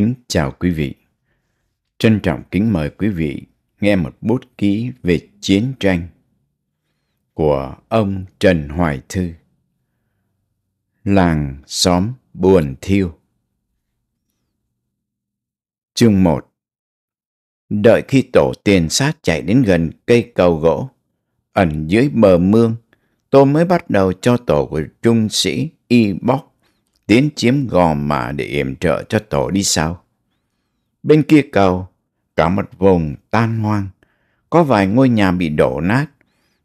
Kính chào quý vị. Trân trọng kính mời quý vị nghe một bút ký về chiến tranh của ông Trần Hoài Thư. Làng xóm buồn thiêu. Chương 1 Đợi khi tổ tiền sát chạy đến gần cây cầu gỗ, ẩn dưới bờ mương, tôi mới bắt đầu cho tổ của trung sĩ y bóc tiến chiếm gò mà để yểm trợ cho tổ đi sao? Bên kia cầu, cả một vùng tan hoang, có vài ngôi nhà bị đổ nát,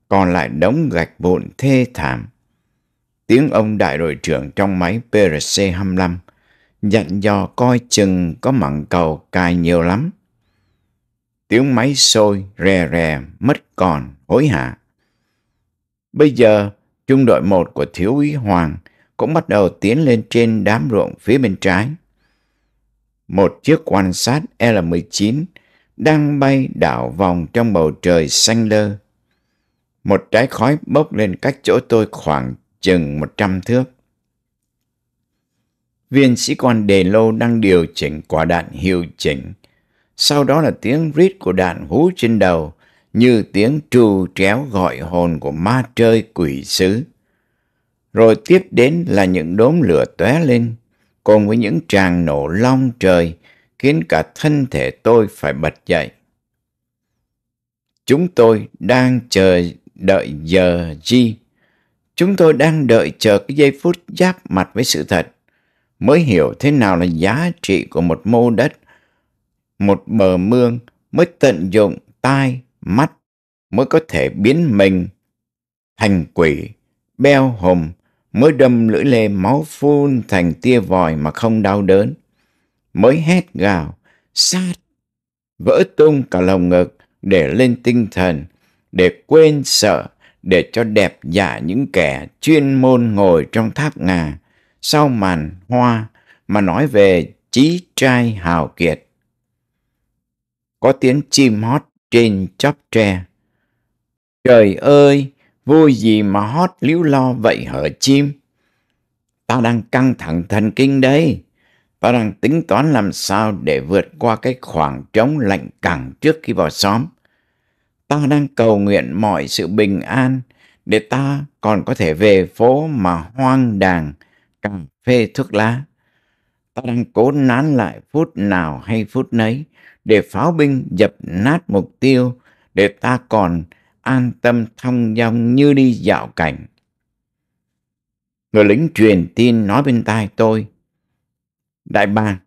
còn lại đống gạch vụn thê thảm. Tiếng ông đại đội trưởng trong máy PRC-25 dặn dò coi chừng có mặn cầu cài nhiều lắm. Tiếng máy sôi, rè rè, mất còn, hối hả. Bây giờ, trung đội một của thiếu úy Hoàng cũng bắt đầu tiến lên trên đám ruộng phía bên trái. Một chiếc quan sát L-19 đang bay đảo vòng trong bầu trời xanh lơ. Một trái khói bốc lên cách chỗ tôi khoảng chừng 100 thước. Viên sĩ quan đề lô đang điều chỉnh quả đạn hiệu chỉnh. Sau đó là tiếng rít của đạn hú trên đầu như tiếng trù tréo gọi hồn của ma chơi quỷ sứ. Rồi tiếp đến là những đốm lửa tóe lên, cùng với những tràng nổ long trời khiến cả thân thể tôi phải bật dậy. Chúng tôi đang chờ đợi giờ gì? Chúng tôi đang đợi chờ cái giây phút giáp mặt với sự thật, mới hiểu thế nào là giá trị của một mô đất, một bờ mương, mới tận dụng tai, mắt, mới có thể biến mình thành quỷ, beo hùm mới đâm lưỡi lê máu phun thành tia vòi mà không đau đớn. Mới hét gào, sát, vỡ tung cả lồng ngực để lên tinh thần, để quên sợ, để cho đẹp giả những kẻ chuyên môn ngồi trong tháp ngà, sau màn hoa mà nói về trí trai hào kiệt. Có tiếng chim hót trên chóp tre. Trời ơi! Vui gì mà hót líu lo vậy hở chim? Tao đang căng thẳng thần kinh đấy. Tao đang tính toán làm sao để vượt qua cái khoảng trống lạnh cẳng trước khi vào xóm. Tao đang cầu nguyện mọi sự bình an để ta còn có thể về phố mà hoang đàng, cà phê thuốc lá. Tao đang cố nán lại phút nào hay phút nấy để pháo binh dập nát mục tiêu để ta còn an tâm thong dong như đi dạo cảnh. Người lính truyền tin nói bên tai tôi. Đại bàng,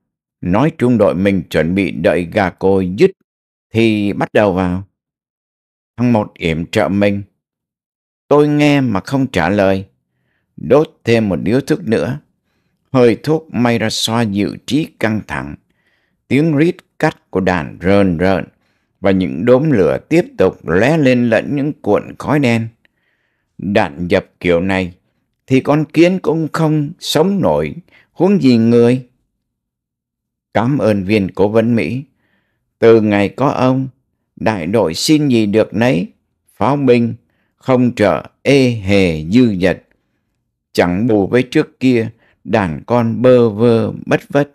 nói trung đội mình chuẩn bị đợi gà cô dứt thì bắt đầu vào. Thằng một yểm trợ mình. Tôi nghe mà không trả lời. Đốt thêm một điếu thuốc nữa. Hơi thuốc may ra xoa dịu trí căng thẳng. Tiếng rít cắt của đàn rờn rợn và những đốm lửa tiếp tục lóe lên lẫn những cuộn khói đen. Đạn dập kiểu này thì con kiến cũng không sống nổi, huống gì người. Cảm ơn viên cố vấn Mỹ. Từ ngày có ông, đại đội xin gì được nấy, pháo binh không trở ê hề dư dật. Chẳng bù với trước kia, đàn con bơ vơ bất vất.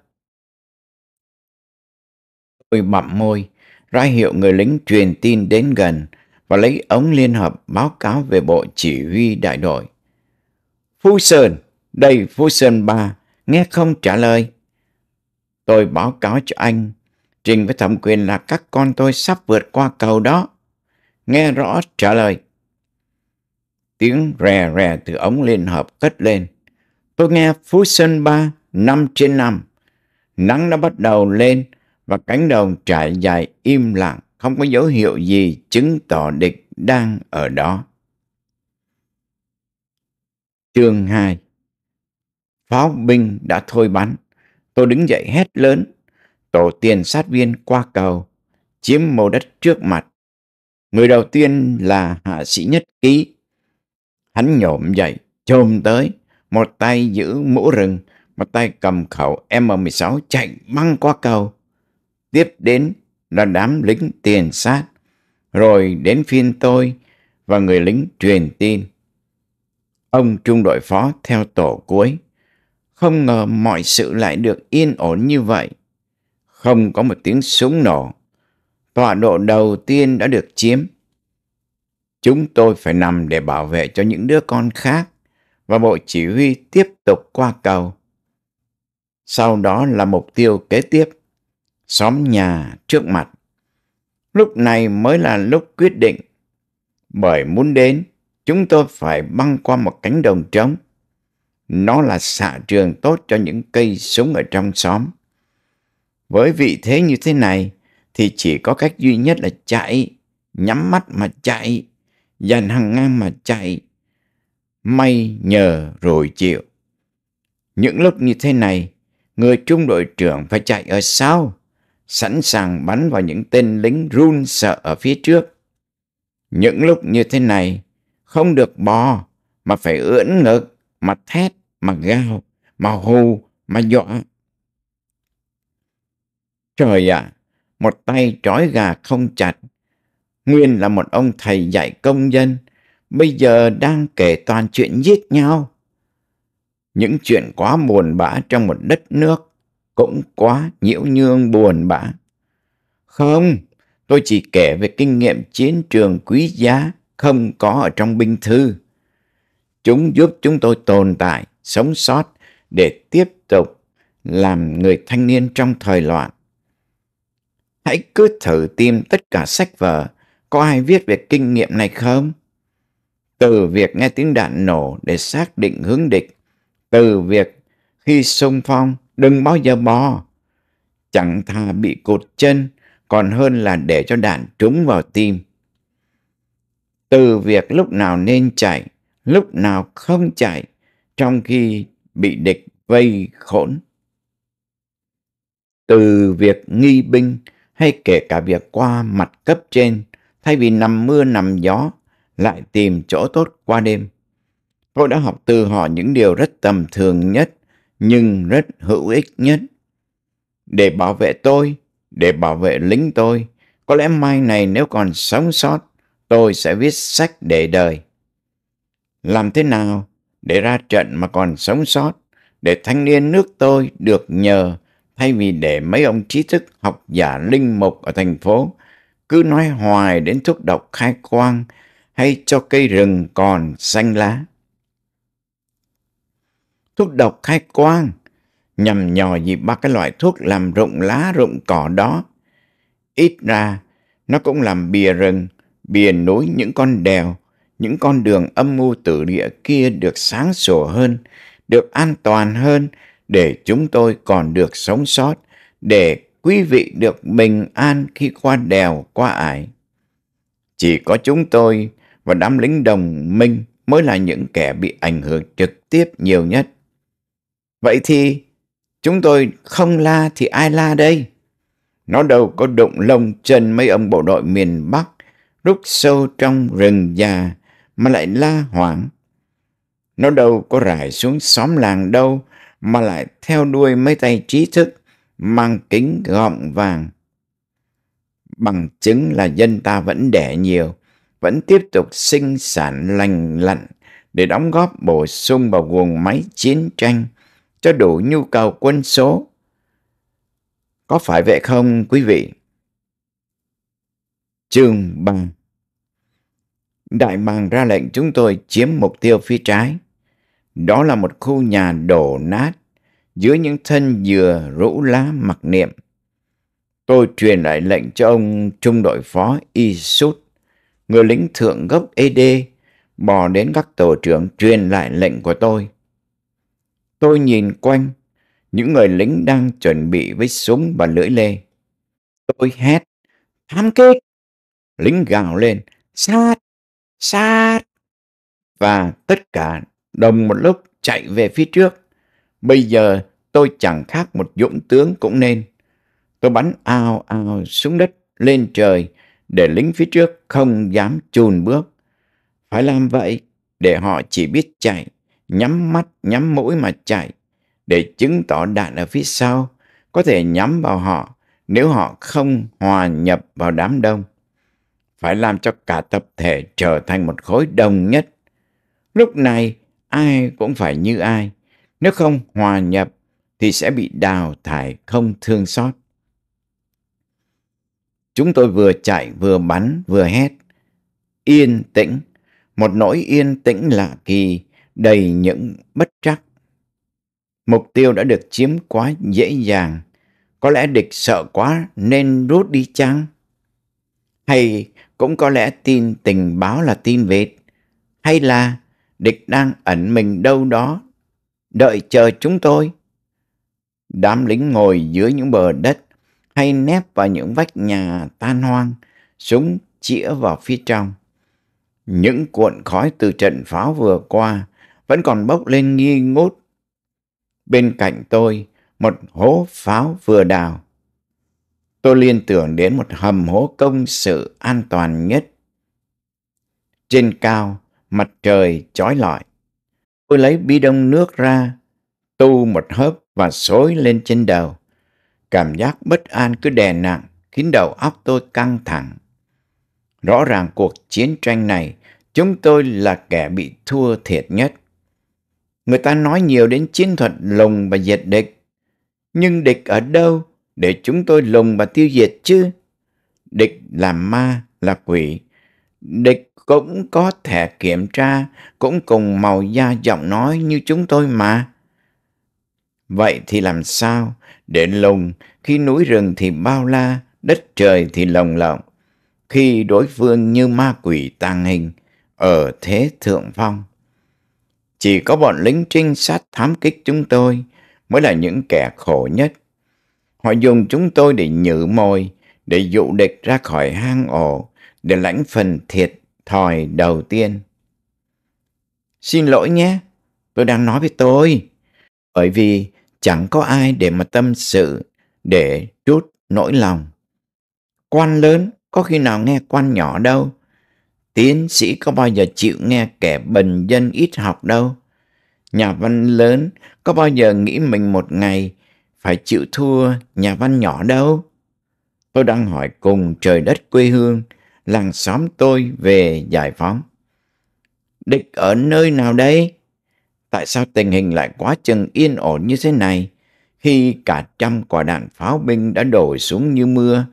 Tôi bặm môi, ra hiệu người lính truyền tin đến gần và lấy ống liên hợp báo cáo về bộ chỉ huy đại đội. Phu Sơn, đây Phu Sơn ba nghe không trả lời. Tôi báo cáo cho anh, trình với thẩm quyền là các con tôi sắp vượt qua cầu đó. Nghe rõ trả lời. Tiếng rè rè từ ống liên hợp cất lên. Tôi nghe Phu Sơn ba năm trên năm Nắng đã bắt đầu lên và cánh đồng trải dài im lặng, không có dấu hiệu gì chứng tỏ địch đang ở đó. Chương 2 Pháo binh đã thôi bắn. Tôi đứng dậy hét lớn. Tổ tiền sát viên qua cầu, chiếm màu đất trước mặt. Người đầu tiên là hạ sĩ nhất ký. Hắn nhổm dậy, chôm tới, một tay giữ mũ rừng, một tay cầm khẩu M16 chạy băng qua cầu tiếp đến là đám lính tiền sát, rồi đến phiên tôi và người lính truyền tin. Ông trung đội phó theo tổ cuối. Không ngờ mọi sự lại được yên ổn như vậy. Không có một tiếng súng nổ. Tọa độ đầu tiên đã được chiếm. Chúng tôi phải nằm để bảo vệ cho những đứa con khác và bộ chỉ huy tiếp tục qua cầu. Sau đó là mục tiêu kế tiếp xóm nhà trước mặt. Lúc này mới là lúc quyết định. Bởi muốn đến, chúng tôi phải băng qua một cánh đồng trống. Nó là xạ trường tốt cho những cây súng ở trong xóm. Với vị thế như thế này, thì chỉ có cách duy nhất là chạy, nhắm mắt mà chạy, dàn hàng ngang mà chạy. May nhờ rồi chịu. Những lúc như thế này, người trung đội trưởng phải chạy ở sau sẵn sàng bắn vào những tên lính run sợ ở phía trước. Những lúc như thế này, không được bò, mà phải ưỡn ngực, mà thét, mà gào, mà hù, mà dọa. Trời ạ, à, một tay trói gà không chặt. Nguyên là một ông thầy dạy công dân, bây giờ đang kể toàn chuyện giết nhau. Những chuyện quá buồn bã trong một đất nước cũng quá nhiễu nhương buồn bã. Không, tôi chỉ kể về kinh nghiệm chiến trường quý giá không có ở trong binh thư. Chúng giúp chúng tôi tồn tại, sống sót để tiếp tục làm người thanh niên trong thời loạn. Hãy cứ thử tìm tất cả sách vở, có ai viết về kinh nghiệm này không? Từ việc nghe tiếng đạn nổ để xác định hướng địch, từ việc khi sung phong đừng bao giờ bò. Chẳng thà bị cột chân, còn hơn là để cho đạn trúng vào tim. Từ việc lúc nào nên chạy, lúc nào không chạy, trong khi bị địch vây khốn. Từ việc nghi binh hay kể cả việc qua mặt cấp trên, thay vì nằm mưa nằm gió, lại tìm chỗ tốt qua đêm. Tôi đã học từ họ những điều rất tầm thường nhất nhưng rất hữu ích nhất. Để bảo vệ tôi, để bảo vệ lính tôi, có lẽ mai này nếu còn sống sót, tôi sẽ viết sách để đời. Làm thế nào để ra trận mà còn sống sót, để thanh niên nước tôi được nhờ thay vì để mấy ông trí thức học giả linh mục ở thành phố cứ nói hoài đến thuốc độc khai quang hay cho cây rừng còn xanh lá thuốc độc khai quang, nhằm nhò gì ba cái loại thuốc làm rụng lá rụng cỏ đó. Ít ra, nó cũng làm bìa rừng, bìa núi những con đèo, những con đường âm mưu tử địa kia được sáng sủa hơn, được an toàn hơn để chúng tôi còn được sống sót, để quý vị được bình an khi qua đèo, qua ải. Chỉ có chúng tôi và đám lính đồng minh mới là những kẻ bị ảnh hưởng trực tiếp nhiều nhất. Vậy thì chúng tôi không la thì ai la đây? Nó đâu có đụng lông chân mấy ông bộ đội miền Bắc rút sâu trong rừng già mà lại la hoảng. Nó đâu có rải xuống xóm làng đâu mà lại theo đuôi mấy tay trí thức mang kính gọng vàng. Bằng chứng là dân ta vẫn đẻ nhiều, vẫn tiếp tục sinh sản lành lặn để đóng góp bổ sung vào guồng máy chiến tranh cho đủ nhu cầu quân số. Có phải vậy không quý vị? Trường bằng Đại bằng ra lệnh chúng tôi chiếm mục tiêu phía trái. Đó là một khu nhà đổ nát giữa những thân dừa rũ lá mặc niệm. Tôi truyền lại lệnh cho ông trung đội phó Isut, người lính thượng gốc ED, bò đến các tổ trưởng truyền lại lệnh của tôi. Tôi nhìn quanh, những người lính đang chuẩn bị với súng và lưỡi lê. Tôi hét, tham kích! Lính gào lên, sát, sát! Và tất cả đồng một lúc chạy về phía trước. Bây giờ tôi chẳng khác một dũng tướng cũng nên. Tôi bắn ao ao xuống đất, lên trời, để lính phía trước không dám chùn bước. Phải làm vậy để họ chỉ biết chạy nhắm mắt, nhắm mũi mà chạy để chứng tỏ đạn ở phía sau có thể nhắm vào họ nếu họ không hòa nhập vào đám đông. Phải làm cho cả tập thể trở thành một khối đồng nhất. Lúc này ai cũng phải như ai, nếu không hòa nhập thì sẽ bị đào thải không thương xót. Chúng tôi vừa chạy vừa bắn vừa hét. Yên tĩnh, một nỗi yên tĩnh lạ kỳ đầy những bất trắc. Mục tiêu đã được chiếm quá dễ dàng. Có lẽ địch sợ quá nên rút đi chăng? Hay cũng có lẽ tin tình báo là tin vịt? Hay là địch đang ẩn mình đâu đó, đợi chờ chúng tôi? Đám lính ngồi dưới những bờ đất hay nép vào những vách nhà tan hoang, súng chĩa vào phía trong. Những cuộn khói từ trận pháo vừa qua vẫn còn bốc lên nghi ngút. Bên cạnh tôi, một hố pháo vừa đào. Tôi liên tưởng đến một hầm hố công sự an toàn nhất. Trên cao, mặt trời chói lọi. Tôi lấy bi đông nước ra, tu một hớp và xối lên trên đầu. Cảm giác bất an cứ đè nặng, khiến đầu óc tôi căng thẳng. Rõ ràng cuộc chiến tranh này, chúng tôi là kẻ bị thua thiệt nhất. Người ta nói nhiều đến chiến thuật lùng và diệt địch. Nhưng địch ở đâu để chúng tôi lùng và tiêu diệt chứ? Địch là ma, là quỷ. Địch cũng có thể kiểm tra, cũng cùng màu da giọng nói như chúng tôi mà. Vậy thì làm sao để lùng khi núi rừng thì bao la, đất trời thì lồng lộng, khi đối phương như ma quỷ tàng hình ở thế thượng phong? Chỉ có bọn lính trinh sát thám kích chúng tôi mới là những kẻ khổ nhất. Họ dùng chúng tôi để nhử mồi, để dụ địch ra khỏi hang ổ, để lãnh phần thiệt thòi đầu tiên. Xin lỗi nhé, tôi đang nói với tôi. Bởi vì chẳng có ai để mà tâm sự, để trút nỗi lòng. Quan lớn có khi nào nghe quan nhỏ đâu. Tiến sĩ có bao giờ chịu nghe kẻ bần dân ít học đâu. Nhà văn lớn có bao giờ nghĩ mình một ngày phải chịu thua nhà văn nhỏ đâu. Tôi đang hỏi cùng trời đất quê hương, làng xóm tôi về giải phóng. Địch ở nơi nào đây? Tại sao tình hình lại quá chừng yên ổn như thế này khi cả trăm quả đạn pháo binh đã đổ xuống như mưa?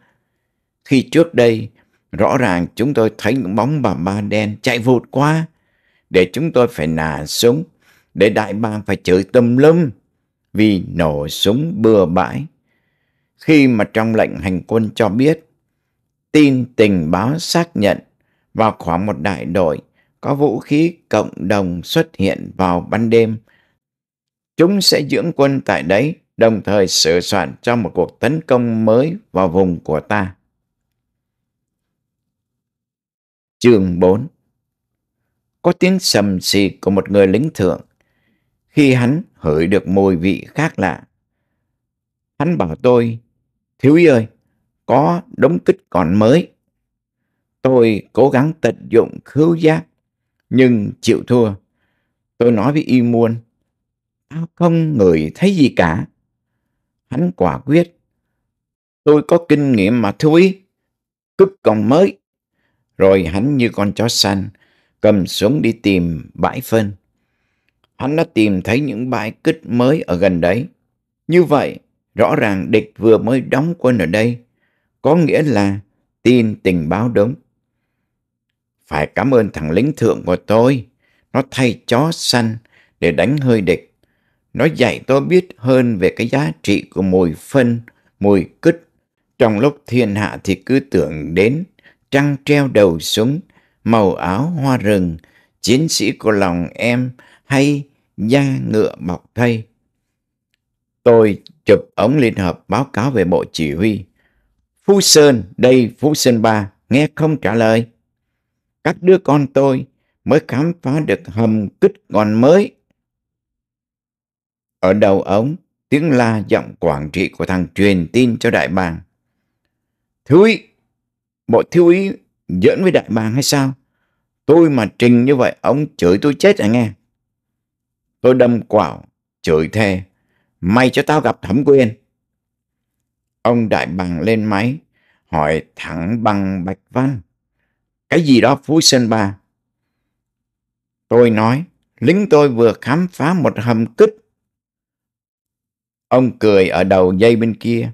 Khi trước đây Rõ ràng chúng tôi thấy những bóng bà ba đen chạy vụt qua để chúng tôi phải nà súng, để đại bàng phải chửi tùm lâm vì nổ súng bừa bãi. Khi mà trong lệnh hành quân cho biết, tin tình báo xác nhận vào khoảng một đại đội có vũ khí cộng đồng xuất hiện vào ban đêm. Chúng sẽ dưỡng quân tại đấy, đồng thời sửa soạn cho một cuộc tấn công mới vào vùng của ta. Chương 4 Có tiếng sầm xì của một người lính thượng khi hắn hửi được mùi vị khác lạ. Hắn bảo tôi, Thiếu y ơi, có đống kích còn mới. Tôi cố gắng tận dụng khứu giác, nhưng chịu thua. Tôi nói với y muôn, tao không ngửi thấy gì cả. Hắn quả quyết, tôi có kinh nghiệm mà thôi, kích còn mới rồi hắn như con chó săn, cầm súng đi tìm bãi phân. Hắn đã tìm thấy những bãi cứt mới ở gần đấy. Như vậy, rõ ràng địch vừa mới đóng quân ở đây, có nghĩa là tin tình báo đúng. Phải cảm ơn thằng lính thượng của tôi, nó thay chó săn để đánh hơi địch. Nó dạy tôi biết hơn về cái giá trị của mùi phân, mùi cứt. Trong lúc thiên hạ thì cứ tưởng đến trăng treo đầu súng, màu áo hoa rừng, chiến sĩ của lòng em hay da ngựa bọc thây. Tôi chụp ống liên hợp báo cáo về bộ chỉ huy. Phú Sơn, đây Phú Sơn ba nghe không trả lời. Các đứa con tôi mới khám phá được hầm kích còn mới. Ở đầu ống, tiếng la giọng quản trị của thằng truyền tin cho đại bàng. Thúi, bộ thiếu ý giỡn với đại bàng hay sao? Tôi mà trình như vậy, ông chửi tôi chết à nghe. Tôi đâm quảo, chửi thề. May cho tao gặp thẩm quyền. Ông đại bàng lên máy, hỏi thẳng bằng bạch văn. Cái gì đó Phú Sơn Ba? Tôi nói, lính tôi vừa khám phá một hầm cứt. Ông cười ở đầu dây bên kia.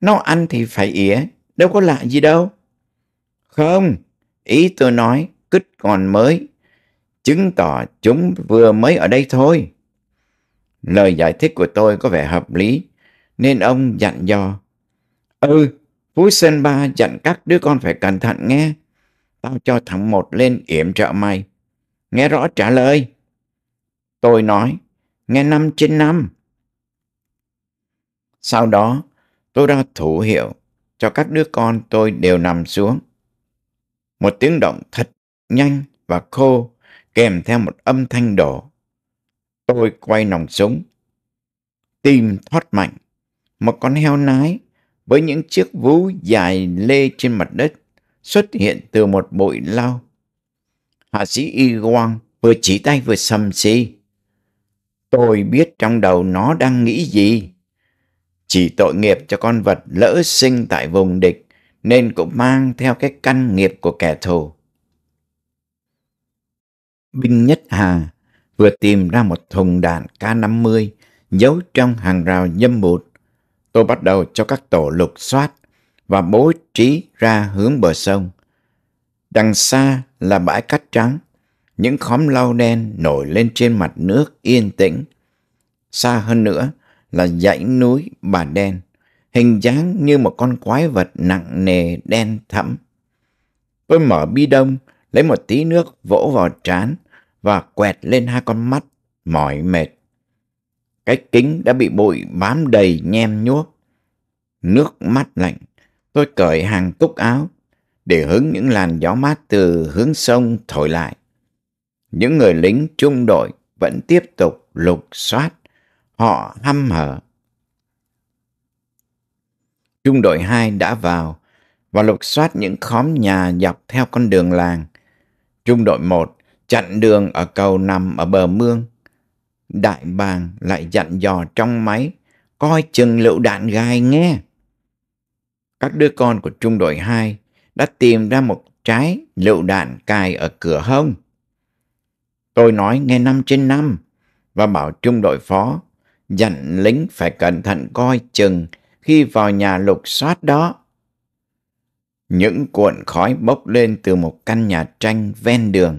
Nó ăn thì phải ỉa, đâu có lạ gì đâu. Không, ý tôi nói kích còn mới, chứng tỏ chúng vừa mới ở đây thôi. Lời giải thích của tôi có vẻ hợp lý, nên ông dặn dò. Ừ, Phú Sơn Ba dặn các đứa con phải cẩn thận nghe. Tao cho thằng một lên yểm trợ mày. Nghe rõ trả lời. Tôi nói, nghe năm trên năm. Sau đó, tôi ra thủ hiệu cho các đứa con tôi đều nằm xuống. Một tiếng động thật nhanh và khô kèm theo một âm thanh đổ. Tôi quay nòng súng. Tim thoát mạnh. Một con heo nái với những chiếc vú dài lê trên mặt đất xuất hiện từ một bụi lau. Hạ sĩ Y Quang vừa chỉ tay vừa sầm Si. Tôi biết trong đầu nó đang nghĩ gì. Chỉ tội nghiệp cho con vật lỡ sinh tại vùng địch nên cũng mang theo cái căn nghiệp của kẻ thù. Binh Nhất Hà vừa tìm ra một thùng đạn K50 giấu trong hàng rào nhâm bụt. Tôi bắt đầu cho các tổ lục soát và bố trí ra hướng bờ sông. Đằng xa là bãi cát trắng, những khóm lau đen nổi lên trên mặt nước yên tĩnh. Xa hơn nữa là dãy núi bà đen, hình dáng như một con quái vật nặng nề đen thẫm. Tôi mở bi đông, lấy một tí nước vỗ vào trán và quẹt lên hai con mắt, mỏi mệt. Cái kính đã bị bụi bám đầy nhem nhuốc. Nước mắt lạnh, tôi cởi hàng cúc áo để hứng những làn gió mát từ hướng sông thổi lại. Những người lính trung đội vẫn tiếp tục lục soát Họ hăm hở. Trung đội 2 đã vào và lục soát những khóm nhà dọc theo con đường làng. Trung đội 1 chặn đường ở cầu nằm ở bờ mương. Đại bàng lại dặn dò trong máy, coi chừng lựu đạn gai nghe. Các đứa con của trung đội 2 đã tìm ra một trái lựu đạn cài ở cửa hông. Tôi nói nghe năm trên năm và bảo trung đội phó dặn lính phải cẩn thận coi chừng khi vào nhà lục soát đó. Những cuộn khói bốc lên từ một căn nhà tranh ven đường.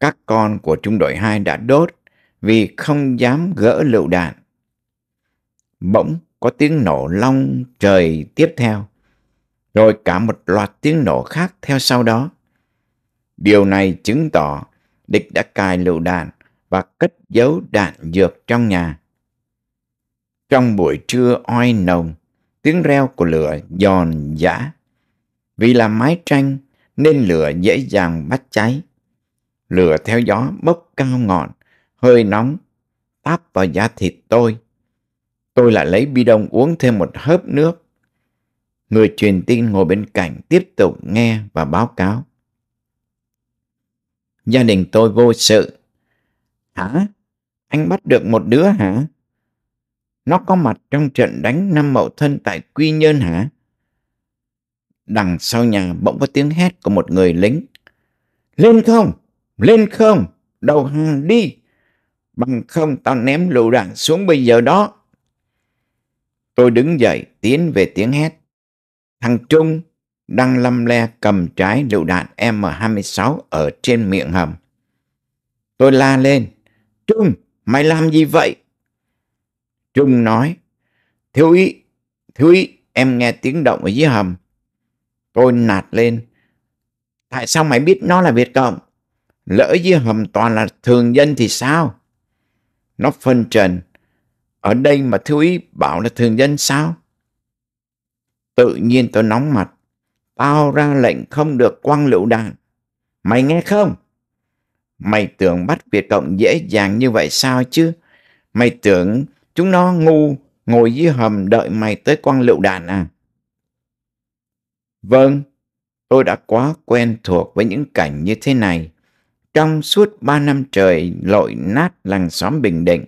Các con của trung đội 2 đã đốt vì không dám gỡ lựu đạn. Bỗng có tiếng nổ long trời tiếp theo, rồi cả một loạt tiếng nổ khác theo sau đó. Điều này chứng tỏ địch đã cài lựu đạn và cất giấu đạn dược trong nhà. Trong buổi trưa oi nồng, tiếng reo của lửa giòn giã. Vì là mái tranh nên lửa dễ dàng bắt cháy. Lửa theo gió bốc cao ngọn, hơi nóng, táp vào da thịt tôi. Tôi lại lấy bi đông uống thêm một hớp nước. Người truyền tin ngồi bên cạnh tiếp tục nghe và báo cáo. Gia đình tôi vô sự Hả? Anh bắt được một đứa hả? Nó có mặt trong trận đánh năm mậu thân tại Quy Nhơn hả? Đằng sau nhà bỗng có tiếng hét của một người lính. Lên không! Lên không! Đầu hàng đi! Bằng không tao ném lựu đạn xuống bây giờ đó. Tôi đứng dậy tiến về tiếng hét. Thằng Trung đang lăm le cầm trái lựu đạn M26 ở trên miệng hầm. Tôi la lên. Trung, mày làm gì vậy? Trung nói, thiếu ý, thiếu ý, em nghe tiếng động ở dưới hầm. Tôi nạt lên, tại sao mày biết nó là Việt Cộng? Lỡ dưới hầm toàn là thường dân thì sao? Nó phân trần, ở đây mà thiếu ý bảo là thường dân sao? Tự nhiên tôi nóng mặt, tao ra lệnh không được quăng lựu đạn. Mày nghe không? Mày tưởng bắt Việt Cộng dễ dàng như vậy sao chứ? Mày tưởng chúng nó ngu ngồi dưới hầm đợi mày tới quăng lựu đạn à? Vâng, tôi đã quá quen thuộc với những cảnh như thế này. Trong suốt ba năm trời lội nát làng xóm Bình Định,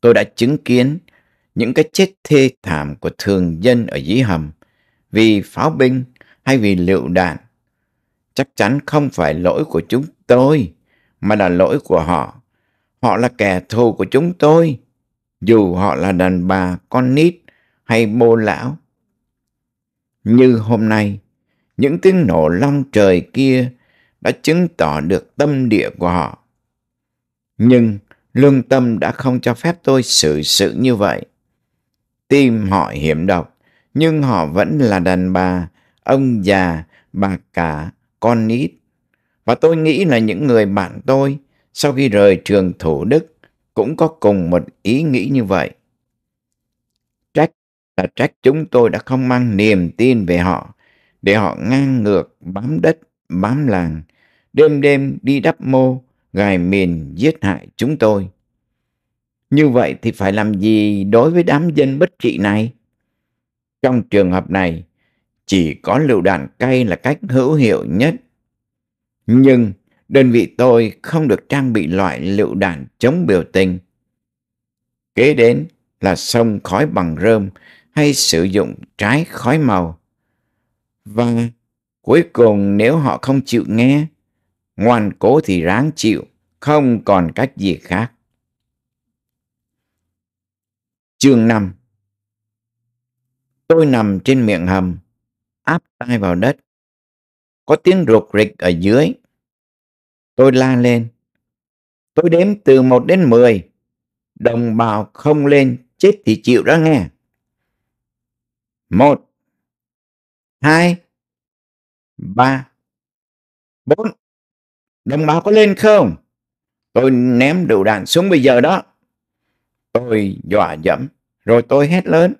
tôi đã chứng kiến những cái chết thê thảm của thường dân ở dưới hầm vì pháo binh hay vì lựu đạn chắc chắn không phải lỗi của chúng tôi, mà là lỗi của họ. Họ là kẻ thù của chúng tôi, dù họ là đàn bà, con nít hay bô lão. Như hôm nay, những tiếng nổ long trời kia đã chứng tỏ được tâm địa của họ. Nhưng lương tâm đã không cho phép tôi xử sự như vậy. Tim họ hiểm độc, nhưng họ vẫn là đàn bà, ông già, bà cả con nít. Và tôi nghĩ là những người bạn tôi sau khi rời trường Thủ Đức cũng có cùng một ý nghĩ như vậy. Trách là trách chúng tôi đã không mang niềm tin về họ, để họ ngang ngược bám đất, bám làng, đêm đêm đi đắp mô, gài mìn giết hại chúng tôi. Như vậy thì phải làm gì đối với đám dân bất trị này? Trong trường hợp này, chỉ có lựu đạn cay là cách hữu hiệu nhất. Nhưng đơn vị tôi không được trang bị loại lựu đạn chống biểu tình. Kế đến là sông khói bằng rơm hay sử dụng trái khói màu. Và cuối cùng nếu họ không chịu nghe, ngoan cố thì ráng chịu, không còn cách gì khác. Chương 5 Tôi nằm trên miệng hầm, áp tai vào đất. Có tiếng ruột rịch ở dưới. Tôi la lên. Tôi đếm từ một đến mười. Đồng bào không lên, chết thì chịu đó nghe. Một, hai, ba, bốn. Đồng bào có lên không? Tôi ném đầu đạn xuống bây giờ đó. Tôi dọa dẫm, rồi tôi hét lớn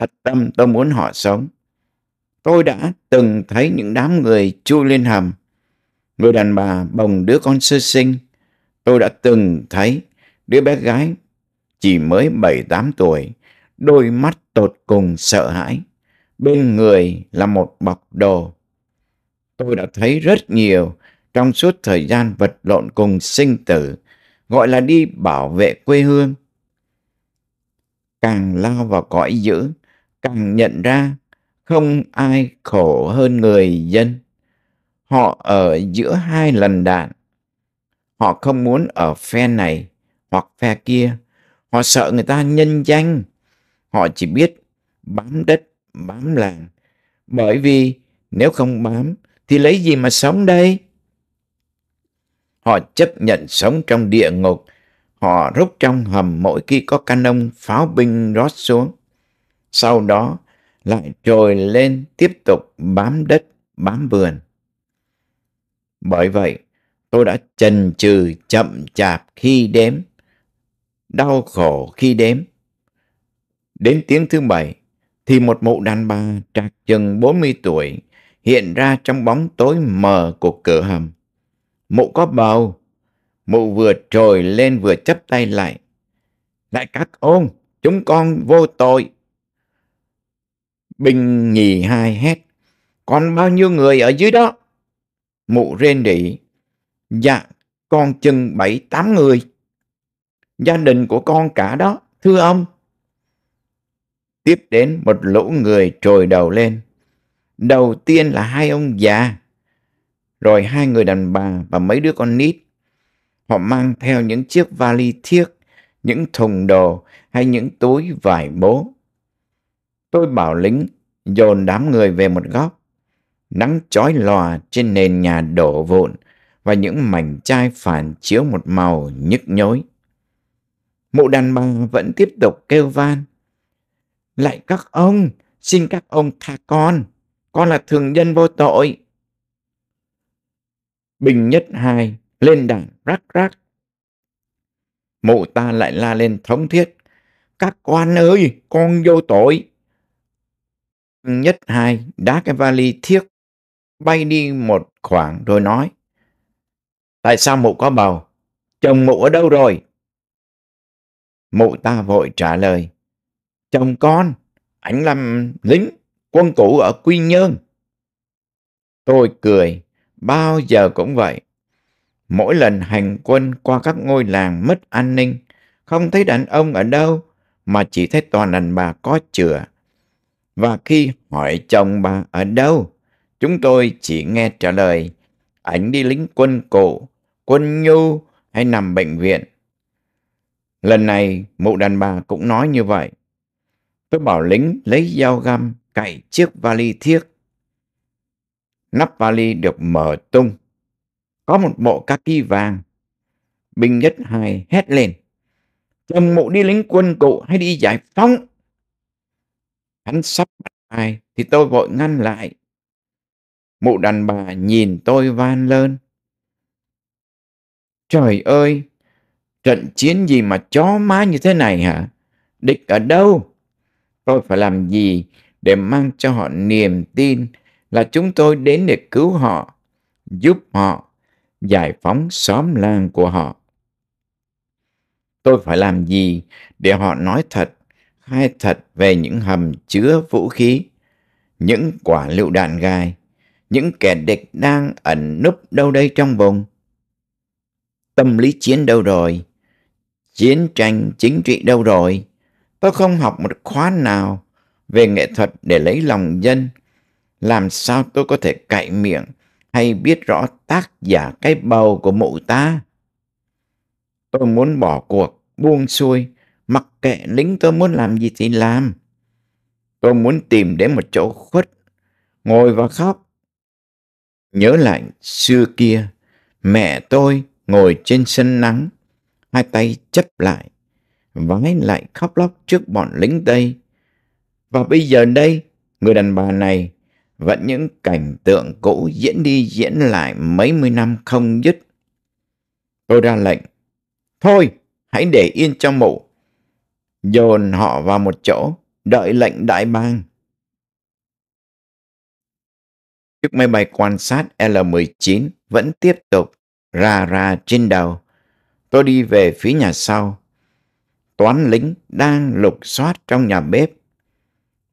thật tâm tôi muốn họ sống. Tôi đã từng thấy những đám người chui lên hầm, người đàn bà bồng đứa con sơ sinh. Tôi đã từng thấy đứa bé gái chỉ mới 7-8 tuổi, đôi mắt tột cùng sợ hãi. Bên người là một bọc đồ. Tôi đã thấy rất nhiều trong suốt thời gian vật lộn cùng sinh tử, gọi là đi bảo vệ quê hương. Càng lao vào cõi dữ, càng nhận ra không ai khổ hơn người dân. Họ ở giữa hai lần đạn. Họ không muốn ở phe này hoặc phe kia. Họ sợ người ta nhân danh. Họ chỉ biết bám đất, bám làng. Bởi vì nếu không bám thì lấy gì mà sống đây? Họ chấp nhận sống trong địa ngục. Họ rút trong hầm mỗi khi có canon pháo binh rót xuống sau đó lại trồi lên tiếp tục bám đất, bám vườn. Bởi vậy, tôi đã chần chừ chậm chạp khi đếm, đau khổ khi đếm. Đến tiếng thứ bảy, thì một mụ đàn bà trạc chừng 40 tuổi hiện ra trong bóng tối mờ của cửa hầm. Mụ có bầu, mụ vừa trồi lên vừa chấp tay lại. Đại các ông, chúng con vô tội. Bình nhì hai hét. Còn bao nhiêu người ở dưới đó? Mụ rên rỉ. Dạ, con chừng bảy tám người. Gia đình của con cả đó, thưa ông. Tiếp đến một lũ người trồi đầu lên. Đầu tiên là hai ông già, rồi hai người đàn bà và mấy đứa con nít. Họ mang theo những chiếc vali thiếc, những thùng đồ hay những túi vải bố. Tôi bảo lính dồn đám người về một góc. Nắng chói lòa trên nền nhà đổ vụn và những mảnh chai phản chiếu một màu nhức nhối. Mụ đàn bà vẫn tiếp tục kêu van. Lại các ông, xin các ông tha con. Con là thường dân vô tội. Bình nhất hai lên đảng rắc rắc. Mụ ta lại la lên thống thiết. Các quan ơi, con vô tội. Nhất hai đá cái vali thiếc bay đi một khoảng rồi nói. Tại sao mụ có bầu? Chồng mụ ở đâu rồi? Mụ ta vội trả lời. Chồng con, ảnh làm lính, quân cũ ở Quy Nhơn. Tôi cười, bao giờ cũng vậy. Mỗi lần hành quân qua các ngôi làng mất an ninh, không thấy đàn ông ở đâu, mà chỉ thấy toàn đàn bà có chừa và khi hỏi chồng bà ở đâu, chúng tôi chỉ nghe trả lời, ảnh đi lính quân cổ, quân nhu hay nằm bệnh viện. Lần này mụ đàn bà cũng nói như vậy. Tôi bảo lính lấy dao găm cạy chiếc vali thiếc. Nắp vali được mở tung. Có một bộ kaki vàng. Binh nhất hai hét lên. Chồng mụ đi lính quân cụ hay đi giải phóng hắn sắp bắt ai thì tôi vội ngăn lại. Mụ đàn bà nhìn tôi van lơn. Trời ơi, trận chiến gì mà chó má như thế này hả? Địch ở đâu? Tôi phải làm gì để mang cho họ niềm tin là chúng tôi đến để cứu họ, giúp họ, giải phóng xóm làng của họ. Tôi phải làm gì để họ nói thật hay thật về những hầm chứa vũ khí, những quả lựu đạn gai, những kẻ địch đang ẩn núp đâu đây trong vùng. Tâm lý chiến đâu rồi? Chiến tranh chính trị đâu rồi? Tôi không học một khóa nào về nghệ thuật để lấy lòng dân. Làm sao tôi có thể cạy miệng hay biết rõ tác giả cái bầu của mụ ta? Tôi muốn bỏ cuộc, buông xuôi, Mặc kệ lính tôi muốn làm gì thì làm. Tôi muốn tìm đến một chỗ khuất, ngồi và khóc. Nhớ lại xưa kia, mẹ tôi ngồi trên sân nắng, hai tay chấp lại, vái lại khóc lóc trước bọn lính Tây. Và bây giờ đây, người đàn bà này vẫn những cảnh tượng cũ diễn đi diễn lại mấy mươi năm không dứt. Tôi ra lệnh, thôi hãy để yên cho mụ, dồn họ vào một chỗ, đợi lệnh đại bang. Chiếc máy bay quan sát L-19 vẫn tiếp tục ra ra trên đầu. Tôi đi về phía nhà sau. Toán lính đang lục soát trong nhà bếp.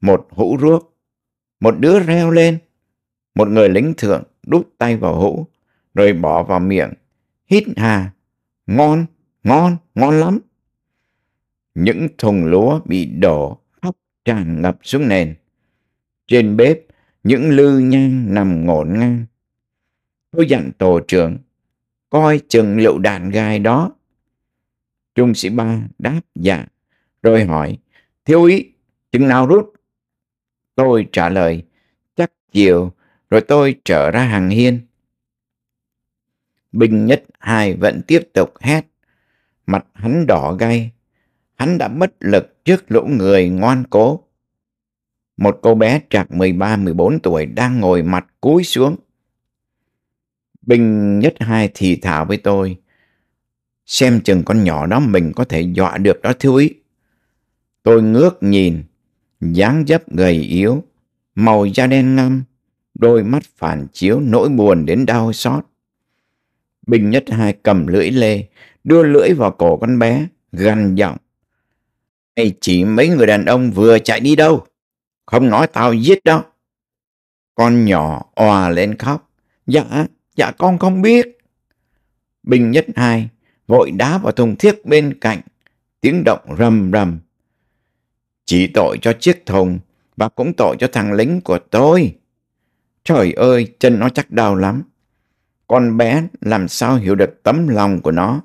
Một hũ ruốc, một đứa reo lên. Một người lính thượng đút tay vào hũ, rồi bỏ vào miệng. Hít hà, ngon, ngon, ngon lắm những thùng lúa bị đổ hóc tràn ngập xuống nền. Trên bếp, những lư nhang nằm ngổn ngang. Tôi dặn tổ trưởng, coi chừng lựu đạn gai đó. Trung sĩ ba đáp dạ, rồi hỏi, thiếu ý, chừng nào rút? Tôi trả lời, chắc chiều, rồi tôi trở ra hàng hiên. Binh nhất hai vẫn tiếp tục hét, mặt hắn đỏ gay, hắn đã bất lực trước lũ người ngoan cố. Một cô bé trạc 13-14 tuổi đang ngồi mặt cúi xuống. Bình nhất hai thì thảo với tôi. Xem chừng con nhỏ đó mình có thể dọa được đó thiếu ý. Tôi ngước nhìn, dáng dấp gầy yếu, màu da đen ngâm, đôi mắt phản chiếu nỗi buồn đến đau xót. Bình nhất hai cầm lưỡi lê, đưa lưỡi vào cổ con bé, gằn giọng này chỉ mấy người đàn ông vừa chạy đi đâu. Không nói tao giết đó Con nhỏ òa lên khóc. Dạ, dạ con không biết. Bình nhất hai vội đá vào thùng thiếc bên cạnh. Tiếng động rầm rầm. Chỉ tội cho chiếc thùng và cũng tội cho thằng lính của tôi. Trời ơi, chân nó chắc đau lắm. Con bé làm sao hiểu được tấm lòng của nó.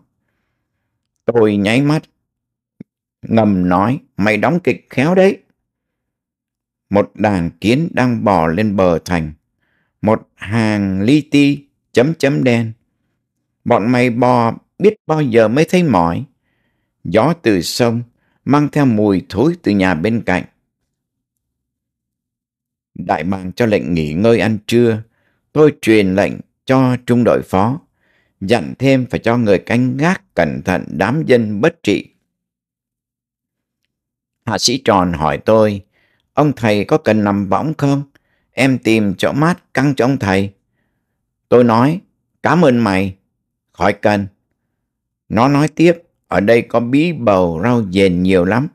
Tôi nháy mắt ngầm nói mày đóng kịch khéo đấy. Một đàn kiến đang bò lên bờ thành, một hàng li ti chấm chấm đen. Bọn mày bò biết bao giờ mới thấy mỏi. Gió từ sông mang theo mùi thối từ nhà bên cạnh. Đại bàng cho lệnh nghỉ ngơi ăn trưa, tôi truyền lệnh cho trung đội phó, dặn thêm phải cho người canh gác cẩn thận đám dân bất trị Hạ sĩ tròn hỏi tôi, ông thầy có cần nằm võng không? Em tìm chỗ mát căng cho ông thầy. Tôi nói, cảm ơn mày, khỏi cần. Nó nói tiếp, ở đây có bí bầu rau dền nhiều lắm.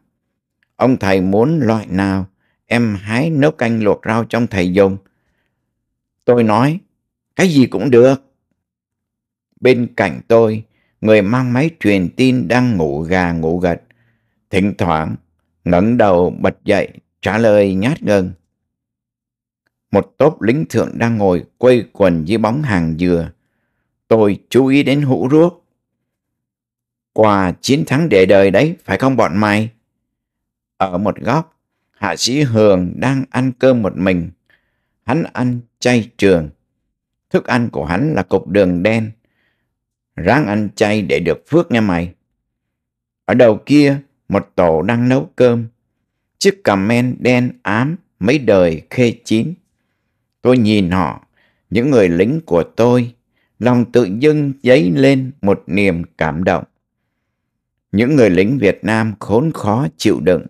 Ông thầy muốn loại nào, em hái nấu canh luộc rau trong thầy dùng. Tôi nói, cái gì cũng được. Bên cạnh tôi, người mang máy truyền tin đang ngủ gà ngủ gật. Thỉnh thoảng, ngẩng đầu bật dậy, trả lời nhát gân. Một tốp lính thượng đang ngồi quây quần dưới bóng hàng dừa. Tôi chú ý đến hũ ruốc. Quà chiến thắng để đời đấy, phải không bọn mày? Ở một góc, hạ sĩ Hường đang ăn cơm một mình. Hắn ăn chay trường. Thức ăn của hắn là cục đường đen. Ráng ăn chay để được phước nghe mày. Ở đầu kia, một tổ đang nấu cơm, chiếc cà men đen ám mấy đời khê chín. Tôi nhìn họ, những người lính của tôi, lòng tự dưng dấy lên một niềm cảm động. Những người lính Việt Nam khốn khó chịu đựng.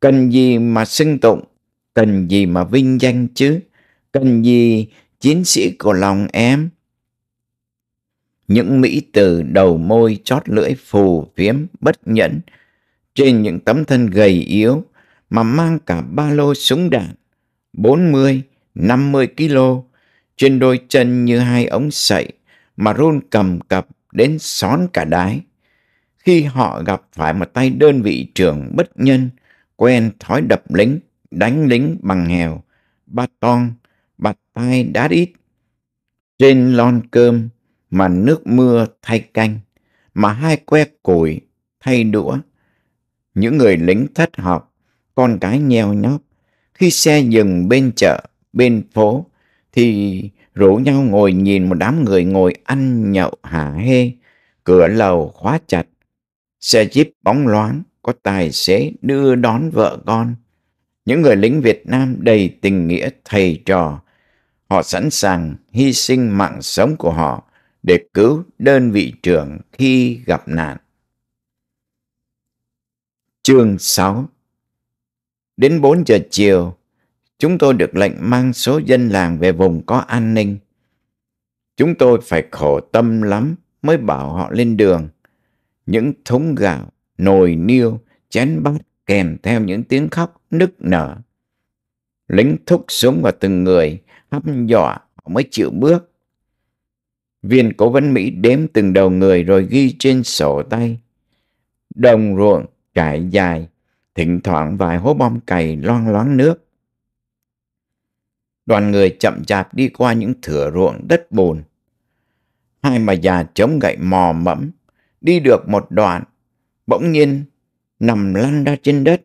Cần gì mà xưng tụng, cần gì mà vinh danh chứ, cần gì chiến sĩ của lòng em. Những mỹ từ đầu môi chót lưỡi phù phiếm bất nhẫn, trên những tấm thân gầy yếu mà mang cả ba lô súng đạn 40, 50 kg trên đôi chân như hai ống sậy mà run cầm cập đến xón cả đái. Khi họ gặp phải một tay đơn vị trưởng bất nhân, quen thói đập lính, đánh lính bằng hèo, ba ton, bạt tay đá ít. Trên lon cơm mà nước mưa thay canh, mà hai que củi thay đũa những người lính thất học, con cái nheo nhóc. Khi xe dừng bên chợ, bên phố, thì rủ nhau ngồi nhìn một đám người ngồi ăn nhậu hả hê, cửa lầu khóa chặt. Xe jeep bóng loáng, có tài xế đưa đón vợ con. Những người lính Việt Nam đầy tình nghĩa thầy trò. Họ sẵn sàng hy sinh mạng sống của họ để cứu đơn vị trưởng khi gặp nạn. Chương 6 Đến 4 giờ chiều, chúng tôi được lệnh mang số dân làng về vùng có an ninh. Chúng tôi phải khổ tâm lắm mới bảo họ lên đường. Những thúng gạo, nồi niêu, chén bát kèm theo những tiếng khóc nức nở. Lính thúc súng vào từng người, hấp dọa họ mới chịu bước. Viên cố vấn Mỹ đếm từng đầu người rồi ghi trên sổ tay. Đồng ruộng trải dài, thỉnh thoảng vài hố bom cày loang loáng nước. Đoàn người chậm chạp đi qua những thửa ruộng đất bùn. Hai bà già chống gậy mò mẫm, đi được một đoạn, bỗng nhiên nằm lăn ra trên đất,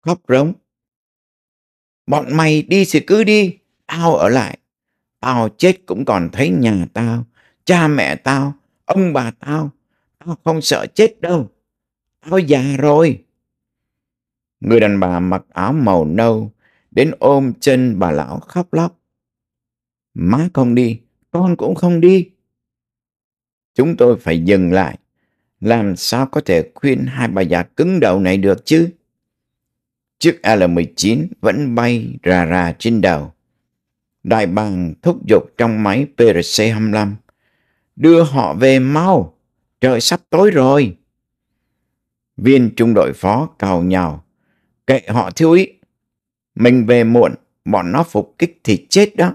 khóc rống. Bọn mày đi thì cứ đi, tao ở lại. Tao chết cũng còn thấy nhà tao, cha mẹ tao, ông bà tao. Tao không sợ chết đâu áo già rồi. Người đàn bà mặc áo màu nâu, đến ôm chân bà lão khóc lóc. Má không đi, con cũng không đi. Chúng tôi phải dừng lại. Làm sao có thể khuyên hai bà già cứng đầu này được chứ? Chiếc L-19 vẫn bay rà rà trên đầu. Đại bàng thúc giục trong máy PRC-25. Đưa họ về mau, trời sắp tối rồi. Viên trung đội phó cào nhào. Kệ họ thiếu ý. Mình về muộn, bọn nó phục kích thì chết đó.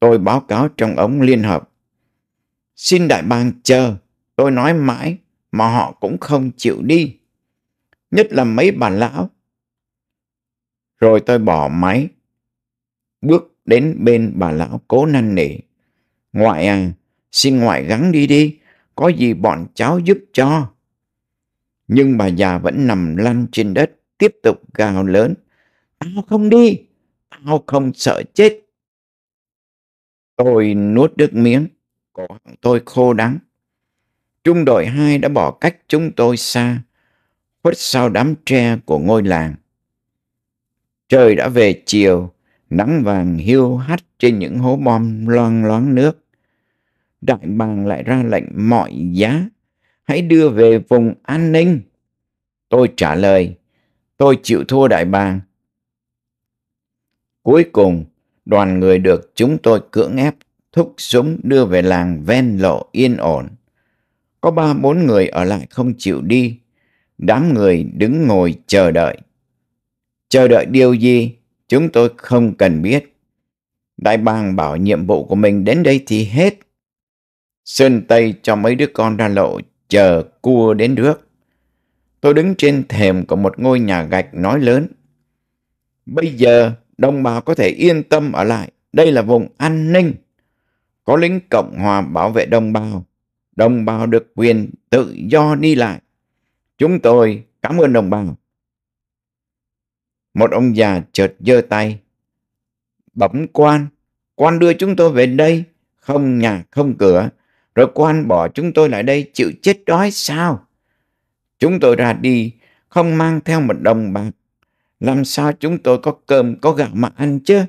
Tôi báo cáo trong ống liên hợp. Xin đại bang chờ, tôi nói mãi mà họ cũng không chịu đi. Nhất là mấy bà lão. Rồi tôi bỏ máy, bước đến bên bà lão cố năn nỉ. Ngoại à, xin ngoại gắng đi đi, có gì bọn cháu giúp cho. Nhưng bà già vẫn nằm lăn trên đất, tiếp tục gào lớn. Tao không đi, tao không sợ chết. Tôi nuốt nước miếng, cổ họng tôi khô đắng. Trung đội hai đã bỏ cách chúng tôi xa, khuất sau đám tre của ngôi làng. Trời đã về chiều, nắng vàng hiu hắt trên những hố bom loang loáng nước. Đại bàng lại ra lệnh mọi giá hãy đưa về vùng an ninh. Tôi trả lời, tôi chịu thua đại bàng. Cuối cùng, đoàn người được chúng tôi cưỡng ép thúc súng đưa về làng ven lộ yên ổn. Có ba bốn người ở lại không chịu đi. Đám người đứng ngồi chờ đợi. Chờ đợi điều gì chúng tôi không cần biết. Đại bàng bảo nhiệm vụ của mình đến đây thì hết. Sơn Tây cho mấy đứa con ra lộ chờ cua đến nước. Tôi đứng trên thềm của một ngôi nhà gạch nói lớn. Bây giờ đồng bào có thể yên tâm ở lại. Đây là vùng an ninh. Có lính Cộng Hòa bảo vệ đồng bào. Đồng bào được quyền tự do đi lại. Chúng tôi cảm ơn đồng bào. Một ông già chợt giơ tay. Bẩm quan, quan đưa chúng tôi về đây, không nhà không cửa, rồi quan bỏ chúng tôi lại đây chịu chết đói sao? Chúng tôi ra đi, không mang theo một đồng bạc. Làm sao chúng tôi có cơm, có gạo mà ăn chứ?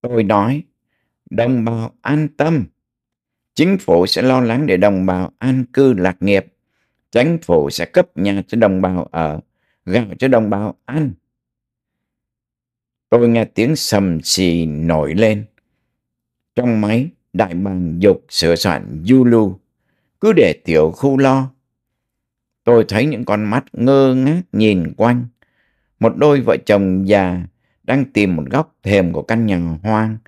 Tôi nói, đồng bào an tâm. Chính phủ sẽ lo lắng để đồng bào an cư lạc nghiệp. Chính phủ sẽ cấp nhà cho đồng bào ở, gạo cho đồng bào ăn. Tôi nghe tiếng sầm xì nổi lên. Trong máy, đại bằng dục sửa soạn du lưu, cứ để tiểu khu lo. Tôi thấy những con mắt ngơ ngác nhìn quanh, một đôi vợ chồng già đang tìm một góc thềm của căn nhà hoang,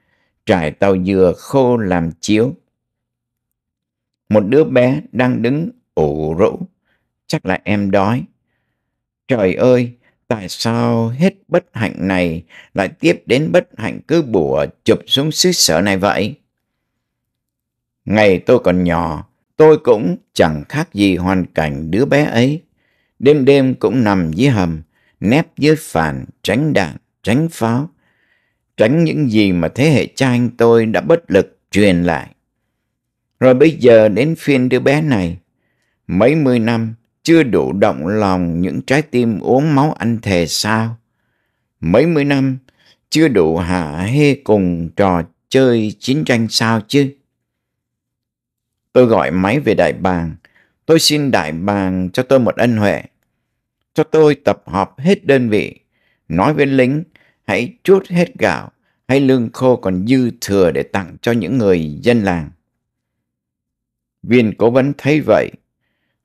trải tàu dừa khô làm chiếu. Một đứa bé đang đứng ủ rũ, chắc là em đói. Trời ơi, tại sao hết bất hạnh này lại tiếp đến bất hạnh cứ bùa chụp xuống xứ sở này vậy? Ngày tôi còn nhỏ, tôi cũng chẳng khác gì hoàn cảnh đứa bé ấy. Đêm đêm cũng nằm dưới hầm, nép dưới phản, tránh đạn, tránh pháo, tránh những gì mà thế hệ cha anh tôi đã bất lực truyền lại. Rồi bây giờ đến phiên đứa bé này, mấy mươi năm chưa đủ động lòng những trái tim uống máu anh thề sao. Mấy mươi năm chưa đủ hạ hê cùng trò chơi chiến tranh sao chứ. Tôi gọi máy về đại bàng. Tôi xin đại bàng cho tôi một ân huệ. Cho tôi tập họp hết đơn vị. Nói với lính, hãy chút hết gạo hay lương khô còn dư thừa để tặng cho những người dân làng. Viên cố vấn thấy vậy,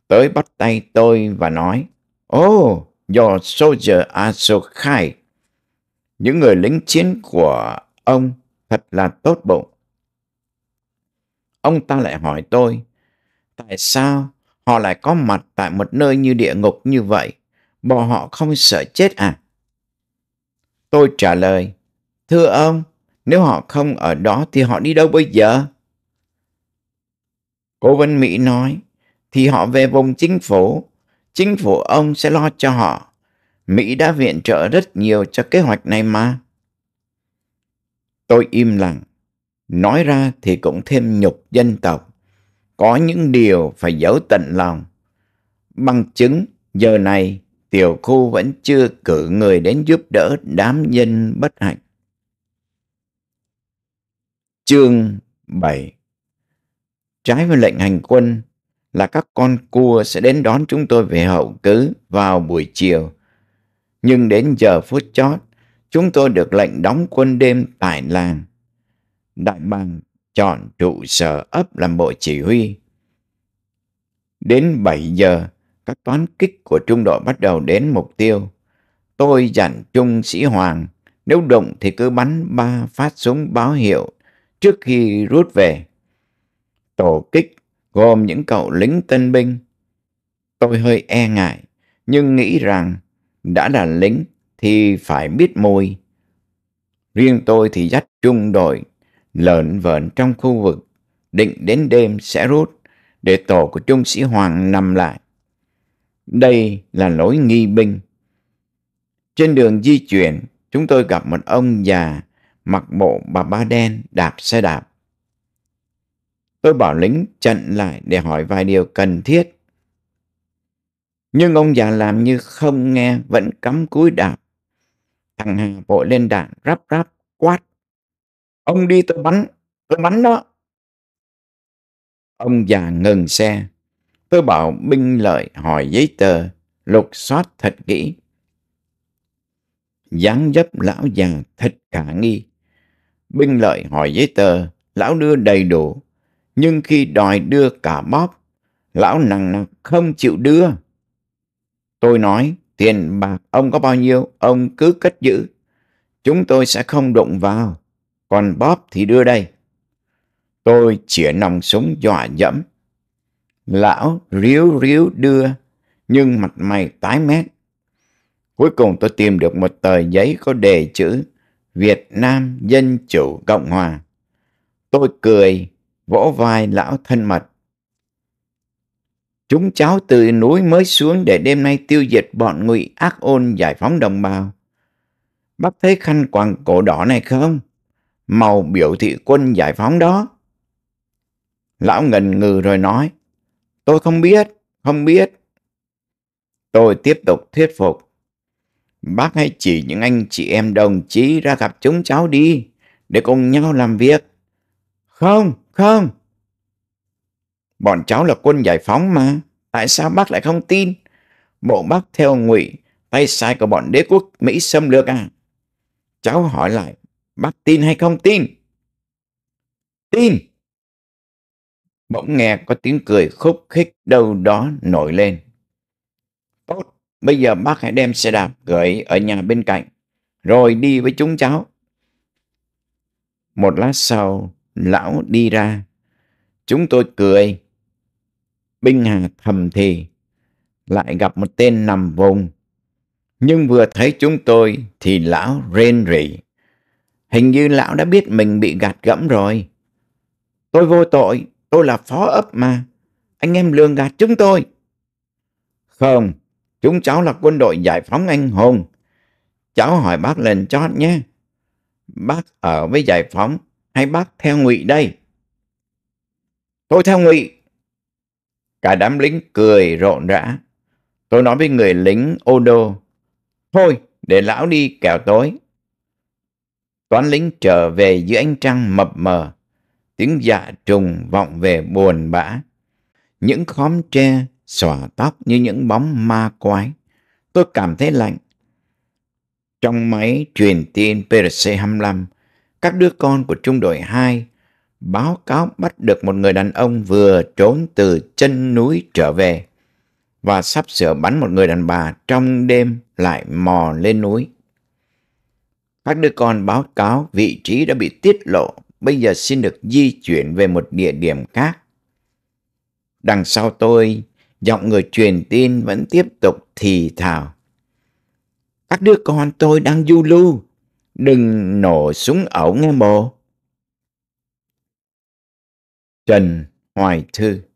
tới bắt tay tôi và nói, Ô, oh, your soldier are so kind. Những người lính chiến của ông thật là tốt bụng ông ta lại hỏi tôi, tại sao họ lại có mặt tại một nơi như địa ngục như vậy? Bò họ không sợ chết à? Tôi trả lời, thưa ông, nếu họ không ở đó thì họ đi đâu bây giờ? Cố vấn Mỹ nói, thì họ về vùng chính phủ, chính phủ ông sẽ lo cho họ. Mỹ đã viện trợ rất nhiều cho kế hoạch này mà. Tôi im lặng, nói ra thì cũng thêm nhục dân tộc. Có những điều phải giấu tận lòng. Bằng chứng, giờ này tiểu khu vẫn chưa cử người đến giúp đỡ đám dân bất hạnh. Chương 7 Trái với lệnh hành quân là các con cua sẽ đến đón chúng tôi về hậu cứ vào buổi chiều. Nhưng đến giờ phút chót, chúng tôi được lệnh đóng quân đêm tại làng. Đại Bàng chọn trụ sở ấp làm bộ chỉ huy. Đến 7 giờ, các toán kích của trung đội bắt đầu đến mục tiêu. Tôi dặn Trung Sĩ Hoàng, nếu động thì cứ bắn ba phát súng báo hiệu trước khi rút về. Tổ kích gồm những cậu lính tân binh. Tôi hơi e ngại, nhưng nghĩ rằng đã là lính thì phải biết mùi. Riêng tôi thì dắt trung đội lợn vợn trong khu vực, định đến đêm sẽ rút, để tổ của trung sĩ Hoàng nằm lại. Đây là lối nghi binh. Trên đường di chuyển, chúng tôi gặp một ông già mặc bộ bà ba đen đạp xe đạp. Tôi bảo lính chặn lại để hỏi vài điều cần thiết. Nhưng ông già làm như không nghe vẫn cắm cúi đạp. Thằng Hà vội lên đạn rắp rắp quát ông đi tôi bắn tôi bắn đó ông già ngừng xe tôi bảo binh lợi hỏi giấy tờ lục soát thật kỹ dáng dấp lão già thật khả nghi binh lợi hỏi giấy tờ lão đưa đầy đủ nhưng khi đòi đưa cả bóp lão nặng nặc không chịu đưa tôi nói tiền bạc ông có bao nhiêu ông cứ cất giữ chúng tôi sẽ không đụng vào còn bóp thì đưa đây. Tôi chĩa nòng súng dọa dẫm. Lão ríu ríu đưa, nhưng mặt mày tái mét. Cuối cùng tôi tìm được một tờ giấy có đề chữ Việt Nam Dân Chủ Cộng Hòa. Tôi cười, vỗ vai lão thân mật. Chúng cháu từ núi mới xuống để đêm nay tiêu diệt bọn ngụy ác ôn giải phóng đồng bào. Bác thấy khăn quàng cổ đỏ này không? màu biểu thị quân giải phóng đó. Lão ngần ngừ rồi nói, tôi không biết, không biết. Tôi tiếp tục thuyết phục. Bác hãy chỉ những anh chị em đồng chí ra gặp chúng cháu đi, để cùng nhau làm việc. Không, không. Bọn cháu là quân giải phóng mà, tại sao bác lại không tin? Bộ bác theo ngụy, tay sai của bọn đế quốc Mỹ xâm lược à? Cháu hỏi lại, Bác tin hay không tin? Tin! Bỗng nghe có tiếng cười khúc khích đâu đó nổi lên. Tốt, bây giờ bác hãy đem xe đạp gửi ở nhà bên cạnh, rồi đi với chúng cháu. Một lát sau, lão đi ra. Chúng tôi cười. Binh Hà thầm thì, lại gặp một tên nằm vùng. Nhưng vừa thấy chúng tôi thì lão rên rỉ. Hình như lão đã biết mình bị gạt gẫm rồi. Tôi vô tội, tôi là phó ấp mà. Anh em lường gạt chúng tôi. Không, chúng cháu là quân đội giải phóng anh hùng. Cháu hỏi bác lần chót nhé. Bác ở với giải phóng hay bác theo ngụy đây? Tôi theo ngụy. Cả đám lính cười rộn rã. Tôi nói với người lính Odo Thôi, để lão đi kẻo tối toán lính trở về dưới ánh trăng mập mờ tiếng dạ trùng vọng về buồn bã những khóm tre xòa tóc như những bóng ma quái tôi cảm thấy lạnh trong máy truyền tin PRC-25, các đứa con của trung đội 2 báo cáo bắt được một người đàn ông vừa trốn từ chân núi trở về và sắp sửa bắn một người đàn bà trong đêm lại mò lên núi. Các đứa con báo cáo vị trí đã bị tiết lộ, bây giờ xin được di chuyển về một địa điểm khác. Đằng sau tôi, giọng người truyền tin vẫn tiếp tục thì thào. Các đứa con tôi đang du lưu, đừng nổ súng ẩu nghe bồ. Trần Hoài Thư